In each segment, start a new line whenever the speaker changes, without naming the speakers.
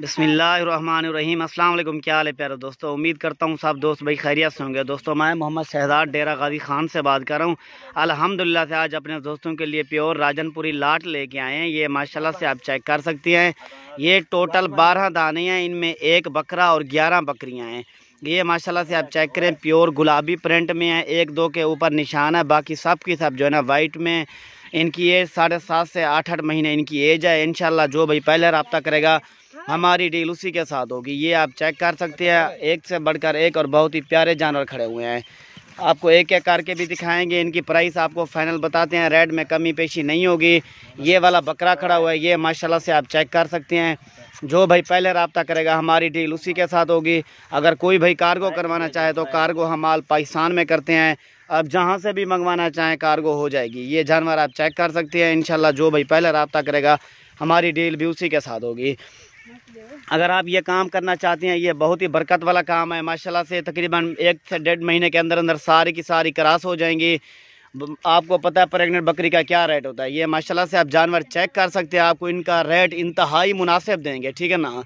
बसमीम अल्लाम क्या हाल है प्यारे दोस्तों उम्मीद करता हूँ सब दोस्त भाई खैरियत से होंगे दोस्तों मैं मोहम्मद शहजाद डेरा गाजी खान से बात कर रहा हूँ अल्हम्दुलिल्लाह से आज अपने दोस्तों के लिए प्योर राजनपुरी लाट लेके आए हैं ये माशाल्लाह से आप चेक कर सकती हैं ये टोटल बारह दाने हैं इनमें एक बकरा और ग्यारह बकरियाँ हैं ये माशाला से आप चेक करें प्योर गुलाबी प्रिंट में हैं एक दो के ऊपर निशान है बाकी सब की सब जो है ना वाइट में इनकी एज साढ़े सात से आठ आठ महीने इनकी एज है इन जो भाई पहले रबता करेगा हमारी डील उसी के साथ होगी ये आप चेक कर सकते हैं एक से बढ़कर एक और बहुत ही प्यारे जानवर खड़े हुए हैं आपको एक एक करके भी दिखाएंगे इनकी प्राइस आपको फाइनल बताते हैं रेड में कमी पेशी नहीं होगी ये वाला बकरा खड़ा हुआ है ये माशाल्लाह से आप चेक कर सकते हैं जो भाई पहले रबता करेगा हमारी डील उसी के साथ होगी अगर कोई भाई कार्गो करवाना चाहे तो कार्गो हम आल पाकिस्तान में करते हैं अब जहाँ से भी मंगवाना चाहें कार्गो हो जाएगी ये जानवर आप चेक कर सकते हैं इन जो भाई पहले रबता करेगा हमारी डील भी उसी के साथ होगी अगर आप ये काम करना चाहते हैं ये बहुत ही बरकत वाला काम है माशाल्लाह से तकरीबन एक से डेढ़ महीने के अंदर अंदर सारी की सारी क्रास हो जाएंगी आपको पता है प्रेग्नेंट बकरी का क्या रेट होता है ये माशाल्लाह से आप जानवर चेक कर सकते हैं आपको इनका रेट इंतहाई मुनासिब देंगे ठीक है ना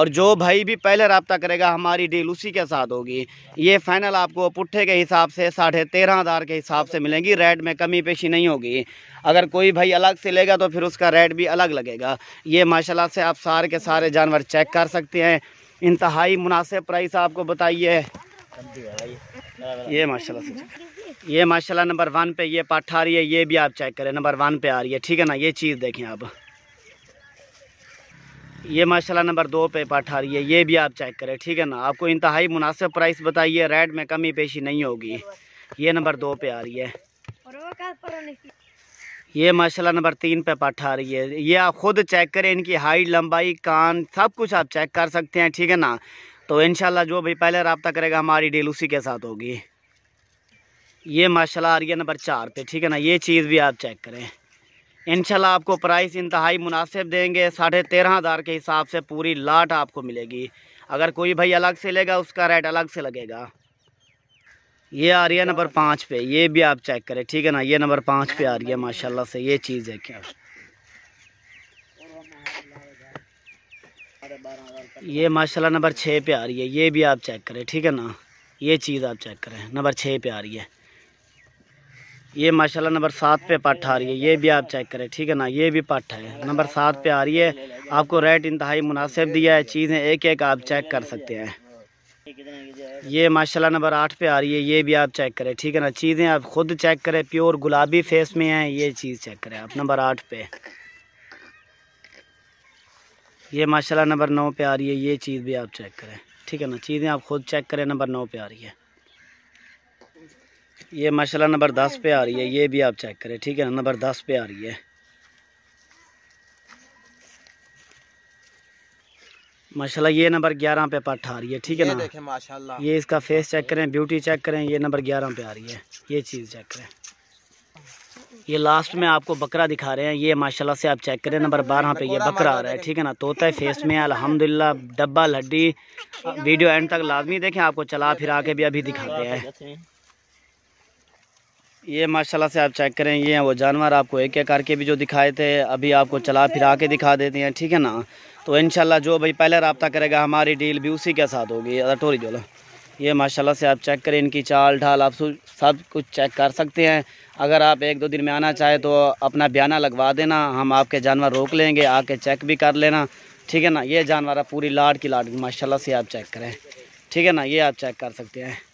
और जो भाई भी पहले रबता करेगा हमारी डील उसी के साथ होगी ये फाइनल आपको पुट्ठे के हिसाब से साढ़े तेरह हज़ार के हिसाब से मिलेंगी रेट में कमी पेशी नहीं होगी अगर कोई भाई अलग से लेगा तो फिर उसका रेट भी अलग लगेगा ये माशाल्लाह से आप सारे के सारे जानवर चेक कर सकते हैं इंतहाई मुनासिब प्राइस आपको बताइए ये माशाल्लाह से ये माशाल्लाह नंबर वन पे ये पट आ रही है ये भी आप चेक करें नंबर वन पे आ रही है ठीक है ना ये चीज़ देखें आप ये माशाल्लाह नंबर दो पे पट आ रही है ये भी आप चेक करें ठीक है ना आपको इंतहाई मुनासिब प्राइस बताइए रेट में कमी पेशी नहीं होगी ये नंबर दो पे आ रही है ये माशाला नंबर तीन पे पठा रही है ये आप खुद चेक करें इनकी हाइट लंबाई कान सब कुछ आप चेक कर सकते हैं ठीक है ना तो इन जो भी पहले रबता करेगा हमारी डील उसी के साथ होगी ये माशाला आ रही है नंबर चार पे ठीक है ना ये चीज़ भी आप चेक करें इनशाला आपको प्राइस इंतहाई मुनासिब देंगे साढ़े तेरह हज़ार के हिसाब से पूरी लाट आपको मिलेगी अगर कोई भाई अलग से लेगा उसका रेट अलग से लगेगा ये आ रही है नंबर पाँच पे ये भी आप चेक करें ठीक है ना ये नंबर पाँच पे आ रही है माशाल्लाह से ये चीज़ है क्या ये माशाल्लाह नंबर छः पे आ रही है ये भी आप चेक करें ठीक है ना ये चीज़ आप चेक करें नंबर छः पे आ रही है ये माशाल्लाह नंबर सात पे पट आ रही है ये भी आप चेक करें ठीक है ना ये भी पट है नंबर सात पे आ रही है आपको रेट इंतहाई मुनासिब दिया है चीज़ें एक एक आप चेक कर सकते हैं ये माशाल्लाह नंबर आठ पे आ रही है ये भी आप चेक करें ठीक है ना चीज़ें आप खुद चेक करें प्योर गुलाबी फेस में है ये चीज़ चेक करें आप नंबर आठ पे ये माशाल्लाह नंबर नौ पे आ रही है ये चीज़ भी आप चेक करें ठीक है ना चीज़ें आप खुद चेक करें नंबर नौ पे आ रही है ये माशाल्लाह नंबर दस पे आ रही है ये भी आप चेक करें ठीक है ना नंबर दस पे आ रही है माशाला ये नंबर ग्यारह पे पट आ रही है ठीक है ना देखें ये इसका फेस चेक करें ब्यूटी चेक करें ये नंबर ग्यारह पे आ रही है ये चीज़ चेक करें ये लास्ट में आपको बकरा दिखा रहे हैं ये माशाल्लाह से आप चेक करें नंबर बारह पे ये बकरा आ रहा है ठीक है ना तोता फेस में अल्हम्दुलिल्लाह डब्बा लड्डी वीडियो एंड तक लाजमी देखें आपको चला फिरा के भी अभी दिखाते हैं ये माशाल्लाह से आप चेक करें ये वो जानवर आपको एक एक करके भी जो दिखाए थे अभी आपको चला फिरा के दिखा देते हैं ठीक है ना तो इन जो भाई पहले रबता करेगा हमारी डील भी उसी के साथ होगी टोरी जोला ये माशाल्लाह से आप चेक करें इनकी चाल ढाल आप सब कुछ चेक कर सकते हैं अगर आप एक दो दिन में आना चाहें तो अपना बयाना लगवा देना हम आपके जानवर रोक लेंगे आके चेक भी कर लेना ठीक है ना ये जानवर पूरी लाड की लाड माशाल्लाह से आप चेक करें ठीक है ना ये आप चेक कर सकते हैं